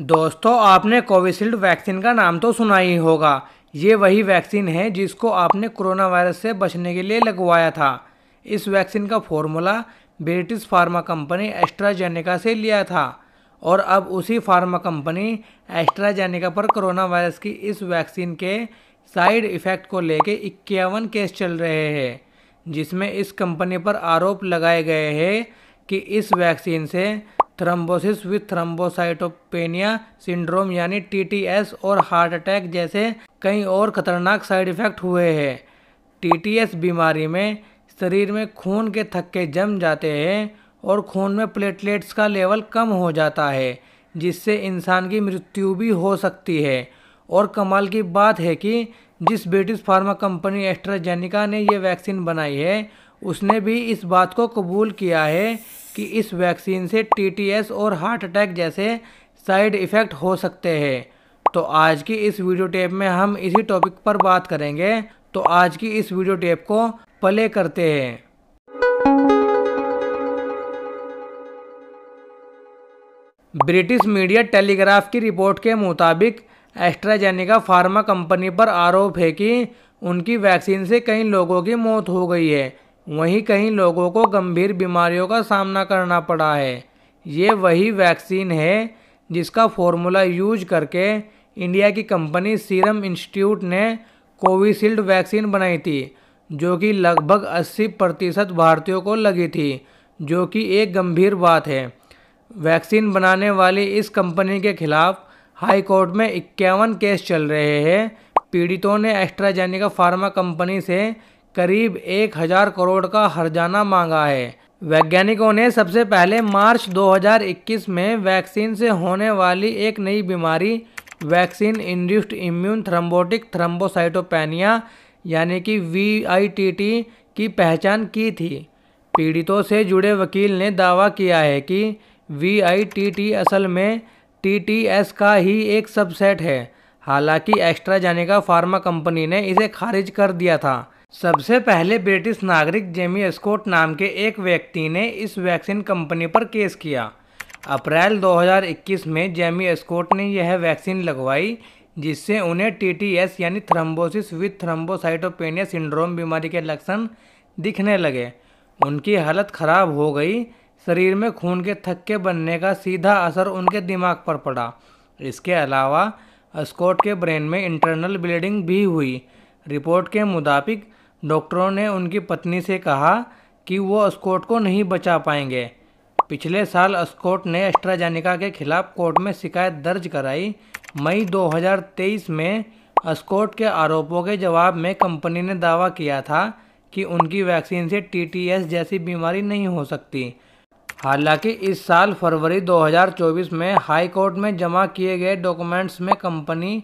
दोस्तों आपने Covishield vaccine का नाम तो सुना ही होगा ये वही वैक्सीन है जिसको आपने कोरोना वायरस से बचने के लिए लगवाया था इस वैक्सीन का formula British pharma company AstraZeneca से लिया था और अब उसी फार्मा कंपनी एस्ट्राजेनेका पर कोरोना वायरस की इस वैक्सीन के साइड इफ़ेक्ट को लेके इक्यावन केस चल रहे हैं जिसमें इस कंपनी पर आरोप लगाए गए हैं कि इस वैक्सीन से थ्रम्बोसिस विथ थ्रम्बोसाइटोपेनिया सिंड्रोम यानी टीटीएस और हार्ट अटैक जैसे कई और खतरनाक साइड इफ़ेक्ट हुए हैं टीटीएस बीमारी में शरीर में खून के थक्के जम जाते हैं और खून में प्लेटलेट्स का लेवल कम हो जाता है जिससे इंसान की मृत्यु भी हो सकती है और कमाल की बात है कि जिस ब्रिटिश फार्मा कंपनी एस्ट्राजेनिका ने यह वैक्सीन बनाई है उसने भी इस बात को कबूल किया है कि इस वैक्सीन से टीटीएस और हार्ट अटैक जैसे साइड इफ़ेक्ट हो सकते हैं तो आज की इस वीडियो टेप में हम इसी टॉपिक पर बात करेंगे तो आज की इस वीडियो टेप को प्ले करते हैं ब्रिटिश मीडिया टेलीग्राफ की रिपोर्ट के मुताबिक एस्ट्राजेनिका फार्मा कंपनी पर आरोप है कि उनकी वैक्सीन से कई लोगों की मौत हो गई है वहीं कहीं लोगों को गंभीर बीमारियों का सामना करना पड़ा है ये वही वैक्सीन है जिसका फॉर्मूला यूज करके इंडिया की कंपनी सीरम इंस्टीट्यूट ने कोविशील्ड वैक्सीन बनाई थी जो कि लगभग 80 प्रतिशत भारतीयों को लगी थी जो कि एक गंभीर बात है वैक्सीन बनाने वाली इस कंपनी के खिलाफ हाई कोर्ट में इक्यावन केस चल रहे हैं पीड़ितों ने एस्ट्राजेनिका फार्मा कंपनी से करीब एक हजार करोड़ का हर्जाना मांगा है वैज्ञानिकों ने सबसे पहले मार्च 2021 में वैक्सीन से होने वाली एक नई बीमारी vaccine induced immune thrombotic thrombocytopenia यानी कि वी की पहचान की थी पीड़ितों से जुड़े वकील ने दावा किया है कि वी असल में टी का ही एक सबसेट है हालांकि एक्स्ट्रा जाने का फार्मा कंपनी ने इसे खारिज कर दिया था सबसे पहले ब्रिटिश नागरिक जेमी स्कॉट नाम के एक व्यक्ति ने इस वैक्सीन कंपनी पर केस किया अप्रैल 2021 में जेमी स्कॉट ने यह वैक्सीन लगवाई जिससे उन्हें टीटीएस यानी थ्रम्बोसिस विथ थ्रम्बोसाइटोपेनिया सिंड्रोम बीमारी के लक्षण दिखने लगे उनकी हालत खराब हो गई शरीर में खून के थक्के बनने का सीधा असर उनके दिमाग पर पड़ा इसके अलावा स्कॉट के ब्रेन में इंटरनल ब्लीडिंग भी हुई रिपोर्ट के मुताबिक डॉक्टरों ने उनकी पत्नी से कहा कि वो स्कॉट को नहीं बचा पाएंगे पिछले साल स्कॉट ने एस्ट्राजेनिका के खिलाफ कोर्ट में शिकायत दर्ज कराई मई 2023 में स्कॉट के आरोपों के जवाब में कंपनी ने दावा किया था कि उनकी वैक्सीन से टीटीएस जैसी बीमारी नहीं हो सकती हालांकि इस साल फरवरी 2024 में हाई कोर्ट में जमा किए गए डॉक्यूमेंट्स में कंपनी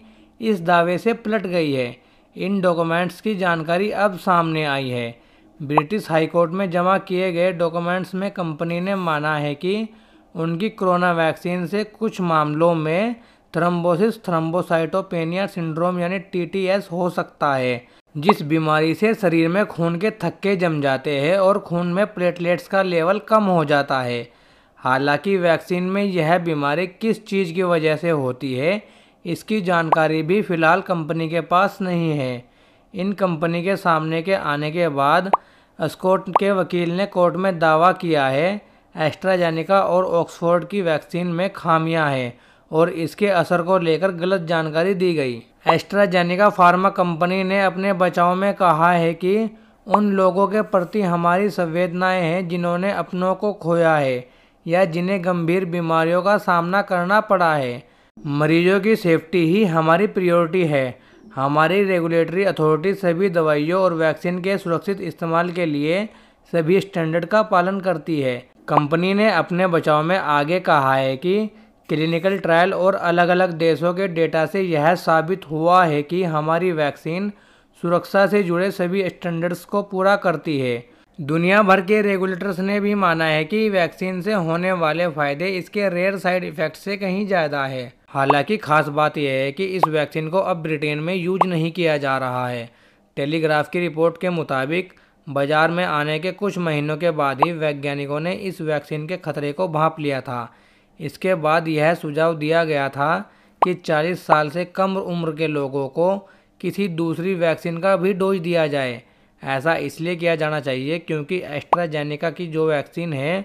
इस दावे से पलट गई है इन डॉक्यूमेंट्स की जानकारी अब सामने आई है ब्रिटिश हाईकोर्ट में जमा किए गए डॉक्यूमेंट्स में कंपनी ने माना है कि उनकी कोरोना वैक्सीन से कुछ मामलों में थ्रम्बोसिस थ्रम्बोसाइटोपेनिया सिंड्रोम यानी टीटीएस हो सकता है जिस बीमारी से शरीर में खून के थक्के जम जाते हैं और खून में प्लेटलेट्स का लेवल कम हो जाता है हालांकि वैक्सीन में यह बीमारी किस चीज़ की वजह से होती है इसकी जानकारी भी फ़िलहाल कंपनी के पास नहीं है इन कंपनी के सामने के आने के बाद स्कॉट के वकील ने कोर्ट में दावा किया है एस्ट्राजेनिका और ऑक्सफोर्ड की वैक्सीन में खामियां हैं और इसके असर को लेकर गलत जानकारी दी गई एस्ट्राजेनिका फार्मा कंपनी ने अपने बचाव में कहा है कि उन लोगों के प्रति हमारी संवेदनाएं हैं जिन्होंने अपनों को खोया है या जिन्हें गंभीर बीमारियों का सामना करना पड़ा है मरीजों की सेफ्टी ही हमारी प्रियोरिटी है हमारी रेगुलेटरी अथॉरिटी सभी दवाइयों और वैक्सीन के सुरक्षित इस्तेमाल के लिए सभी स्टैंडर्ड का पालन करती है कंपनी ने अपने बचाव में आगे कहा है कि क्लिनिकल ट्रायल और अलग अलग देशों के डेटा से यह साबित हुआ है कि हमारी वैक्सीन सुरक्षा से जुड़े सभी स्टैंडर्ड्स को पूरा करती है दुनिया भर के रेगुलेटर्स ने भी माना है कि वैक्सीन से होने वाले फायदे इसके रेयर साइड इफेक्ट से कहीं ज़्यादा है हालांकि खास बात यह है कि इस वैक्सीन को अब ब्रिटेन में यूज नहीं किया जा रहा है टेलीग्राफ की रिपोर्ट के मुताबिक बाज़ार में आने के कुछ महीनों के बाद ही वैज्ञानिकों ने इस वैक्सीन के खतरे को भाप लिया था इसके बाद यह सुझाव दिया गया था कि 40 साल से कम उम्र के लोगों को किसी दूसरी वैक्सीन का भी डोज दिया जाए ऐसा इसलिए किया जाना चाहिए क्योंकि एस्ट्राजेनिका की जो वैक्सीन है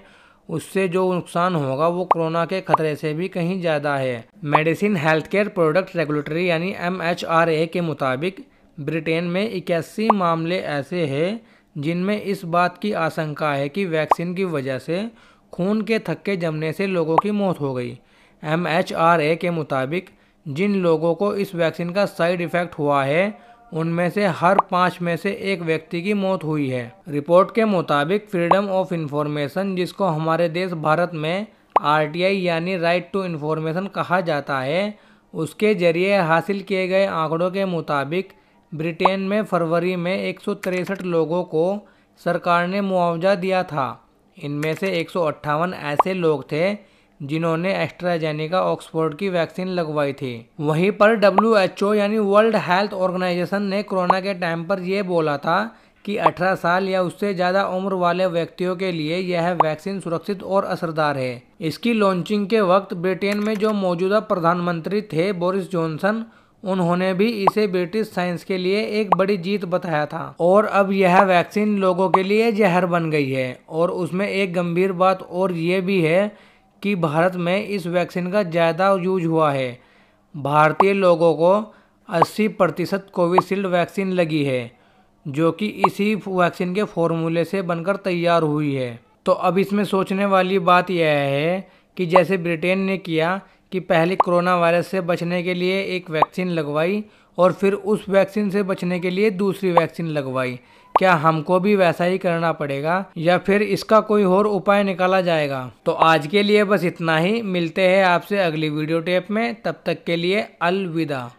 उससे जो नुकसान होगा वो कोरोना के खतरे से भी कहीं ज़्यादा है medicine health care product regulatory यानी एम के मुताबिक ब्रिटेन में इक्यासी मामले ऐसे हैं जिनमें इस बात की आशंका है कि वैक्सीन की वजह से खून के थक्के जमने से लोगों की मौत हो गई एम के मुताबिक जिन लोगों को इस वैक्सीन का साइड इफ़ेक्ट हुआ है उनमें से हर पाँच में से एक व्यक्ति की मौत हुई है रिपोर्ट के मुताबिक फ्रीडम ऑफ इंफॉर्मेशन जिसको हमारे देश भारत में आरटीआई यानी राइट टू इन्फॉर्मेशन कहा जाता है उसके जरिए हासिल किए गए आंकड़ों के मुताबिक ब्रिटेन में फरवरी में एक लोगों को सरकार ने मुआवजा दिया था इनमें से एक ऐसे लोग थे जिन्होंने एस्ट्राजेनिका ऑक्सफोर्ड की वैक्सीन लगवाई थी वहीं पर डब्ल्यू यानी वर्ल्ड हेल्थ ऑर्गेनाइजेशन ने कोरोना के टाइम पर यह बोला था कि 18 साल या उससे ज़्यादा उम्र वाले व्यक्तियों के लिए यह वैक्सीन सुरक्षित और असरदार है इसकी लॉन्चिंग के वक्त ब्रिटेन में जो मौजूदा प्रधानमंत्री थे बोरिस जॉनसन उन्होंने भी इसे ब्रिटिश साइंस के लिए एक बड़ी जीत बताया था और अब यह वैक्सीन लोगों के लिए जहर बन गई है और उसमें एक गंभीर बात और ये भी है कि भारत में इस वैक्सीन का ज़्यादा यूज हुआ है भारतीय लोगों को 80 प्रतिशत कोविशील्ड वैक्सीन लगी है जो कि इसी वैक्सीन के फॉर्मूले से बनकर तैयार हुई है तो अब इसमें सोचने वाली बात यह है कि जैसे ब्रिटेन ने किया कि पहले कोरोना वायरस से बचने के लिए एक वैक्सीन लगवाई और फिर उस वैक्सीन से बचने के लिए दूसरी वैक्सीन लगवाई क्या हमको भी वैसा ही करना पड़ेगा या फिर इसका कोई और उपाय निकाला जाएगा तो आज के लिए बस इतना ही मिलते हैं आपसे अगली वीडियो टेप में तब तक के लिए अलविदा